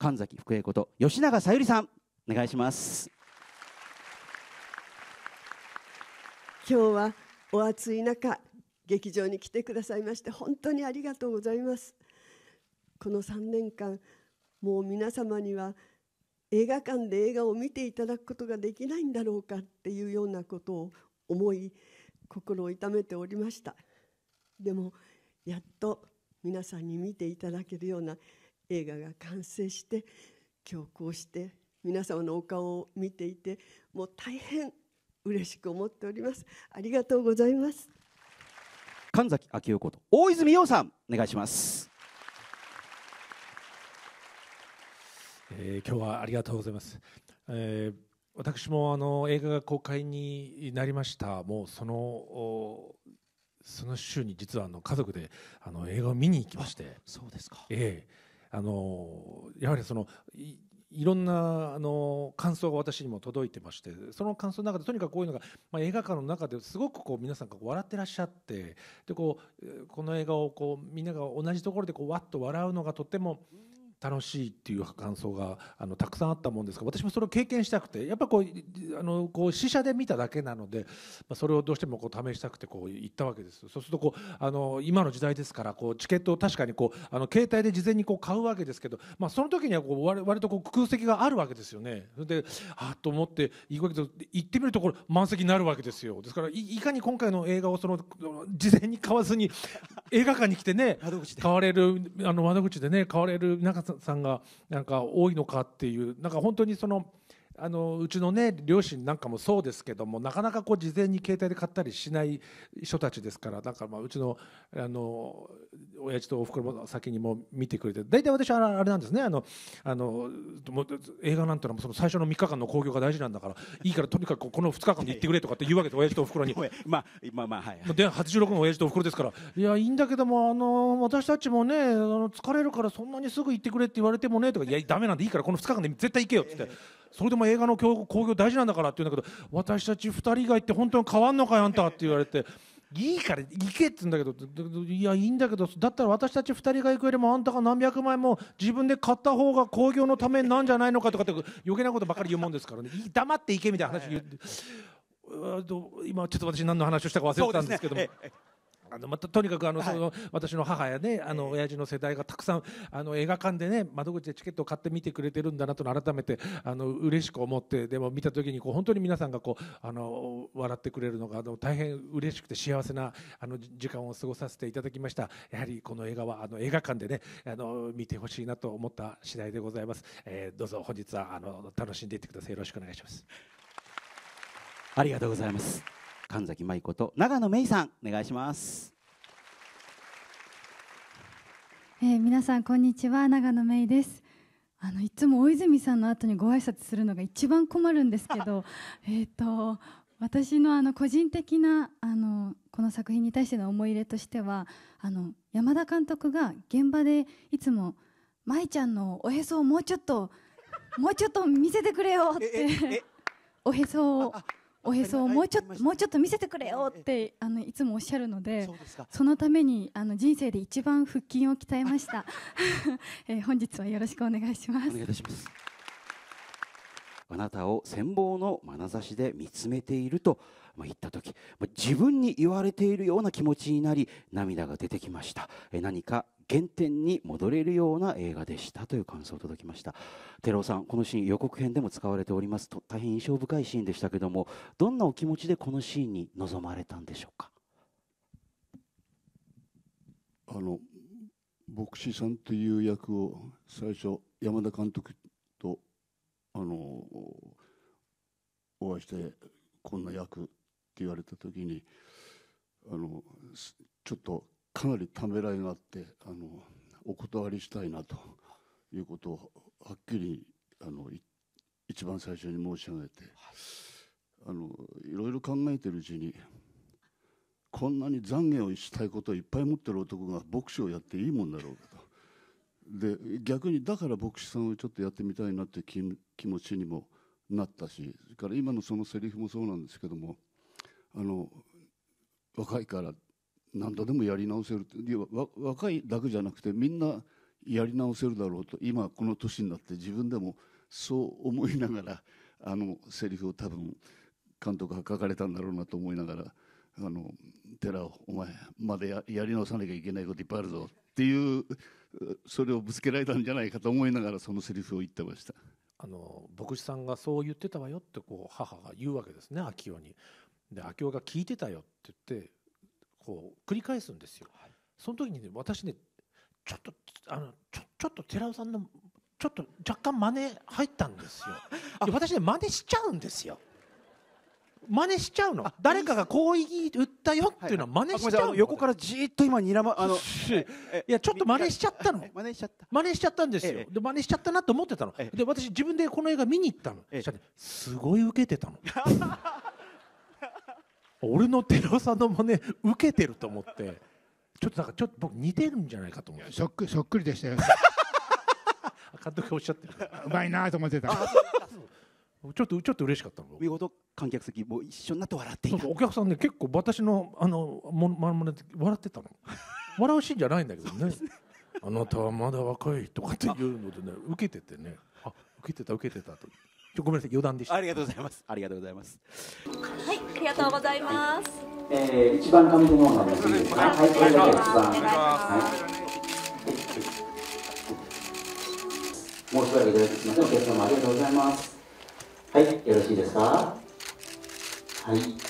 神崎福栄こと吉永小百合さんお願いします今日はお暑い中劇場に来てくださいまして本当にありがとうございますこの3年間もう皆様には映画館で映画を見ていただくことができないんだろうかっていうようなことを思い心を痛めておりましたでもやっと皆さんに見ていただけるような映画が完成して強行して皆様のお顔を見ていてもう大変嬉しく思っておりますありがとうございます神崎昭夫こと大泉洋さんお願いしますえー、今日はありがとうございます、えー、私もあの映画が公開になりましたもうそのその週に実はあの家族であの映画を見に行きましてそうですかええーあのやはりそのいろんなあの感想が私にも届いてましてその感想の中でとにかくこういうのが、まあ、映画館の中ですごくこう皆さんが笑ってらっしゃってでこうこの映画をこうみんなが同じところでこうわっと笑うのがとっても楽しいっていう感想があのたくさんあったもんですが私もそれを経験したくてやっぱこうあのこう試写で見ただけなので、まあ、それをどうしてもこう試したくてこう行ったわけですそうするとこうあの今の時代ですからこうチケットを確かにこうあの携帯で事前にこう買うわけですけど、まあ、その時にはこう割割とこう空席があるわけですよねであっと思って行くわけです行ってみるところ満席になるわけですよですからいかに今回の映画をその事前に買わずに映画館に来てね買われるあの窓口でね買われる皆さんがなんか多いのかっていうなんか本当にその。あのうちのね両親なんかもそうですけどもなかなかこう事前に携帯で買ったりしない人たちですからだからまあうちのあの親父とおふくろも先にも見てくれて大体私はあれなんですねあのあの映画なんてのはその最初の3日間の興行が大事なんだからいいからとにかくこの2日間に行ってくれとかって言うわけで親父とおふくろにまあまあまあはい、86の親父とおふくろですからいやいいんだけどもあの私たちもねあの疲れるからそんなにすぐ行ってくれって言われてもねとかいやだめなんでいいからこの2日間で絶対行けよってって。それでも映画の興行大事なんだからって言うんだけど私たち2人がいって本当に変わんのかよあんたって言われて。いいから行けって言うんだけど、いや、いいんだけど、だったら私たち2人が行くよりも、あんたが何百枚も自分で買った方が興行のためなんじゃないのかとかって、余計なことばかり言うもんですからね、黙って行けみたいな話言って、今、ちょっと私、何の話をしたか忘れてたんですけども。あのまたとにかくあの、その私の母やねあの親父の世代がたくさんあの映画館でね窓口でチケットを買って見てくれてるんだなと改めてあの嬉しく思ってでも見た時にこう本当に皆さんがこうあの笑ってくれるのがあの大変嬉しくて幸せなあの時間を過ごさせていただきましたやはりこの映画はあの映画館でねあの見てほしいなと思った次第でございます、えー、どうぞ本日はあの楽しんでいってくださいよろしくお願いしますありがとうございます神崎舞子と長野芽衣さんお願いします、えー、皆さんこんにちは長野芽衣ですあのいつも大泉さんの後にご挨拶するのが一番困るんですけど えっと私のあの個人的なあのこの作品に対しての思い入れとしてはあの山田監督が現場でいつも「舞ちゃんのおへそをもうちょっともうちょっと見せてくれよ」って おへそをおへそをもうちょっともうちょっと見せてくれよってあのいつもおっしゃるのでそのためにあの人生で一番腹筋を鍛えました、えー、本日はよろしくお願いします。お願いしますあなたを羨望の眼差しで見つめていると言った時自分に言われているような気持ちになり涙が出てきました何か原点に戻れるような映画でしたという感想を届きました寺尾さんこのシーン予告編でも使われておりますと大変印象深いシーンでしたけどもどんなお気持ちでこのシーンに臨まれたんでしょうかあの牧師さんという役を最初山田監督あのお会いしてこんな役って言われた時にあのちょっとかなりためらいがあってあのお断りしたいなということをはっきりあの一番最初に申し上げて、あのいろいろ考えてるうちにこんなに懺悔をしたいことをいっぱい持ってる男が牧師をやっていいもんだろうかとで逆にだから牧師さんをちょっとやってみたいなって気気持ちにもなったしそれから今のそのセリフもそうなんですけどもあの若いから何度でもやり直せるい若いだけじゃなくてみんなやり直せるだろうと今この年になって自分でもそう思いながらあのセリフを多分監督が書かれたんだろうなと思いながら。あの寺尾お前までややり直さなきゃいけないこといっぱいあるぞっていうそれをぶつけられたんじゃないかと思いながらそのセリフを言ってましたあの牧師さんがそう言ってたわよってこう母が言うわけですね秋代に。で秋代が聞いてたよって言ってこう繰り返すんですよ。はい、その時に、ね、私ねちょっとあのちょちょっと寺尾さんのちょっと若干真似入ったんですよ。私ね真似しちゃうんですよ。真似しちゃうの誰かがこう言ったよっていうのは真似しちゃうはい、横からじっと今にらまあのいやちょっと真似しちゃったの真似しちゃった真似しちゃったんですよ、ええ、で真似しちゃったなと思ってたの、え、で私自分でこの映画見に行ったの、すごい受けてたの 俺の寺尾さんの真似受けてると思ってちょっとなんかちょっと僕似てるんじゃないかと思ってそっくそっくりでしたよ監督がおっしゃってるうまいなと思ってたちょっとちょっと嬉しかったの見事観客席も一緒になって笑っていたお客さんね結構私のあのもまま笑ってたの 笑うシーンじゃないんだけどねあなたはまだ若いとかっていうのでね受けててねあ受けてた受けてたとちょごめんなさい余談でしたありがとうございますありがとうございますはいありがとうございます、えー、一番上手の方がいいですかはいこれだけ一番はいもう一度だけいただきますお客様ありがとうございますはいよろしいですかはい。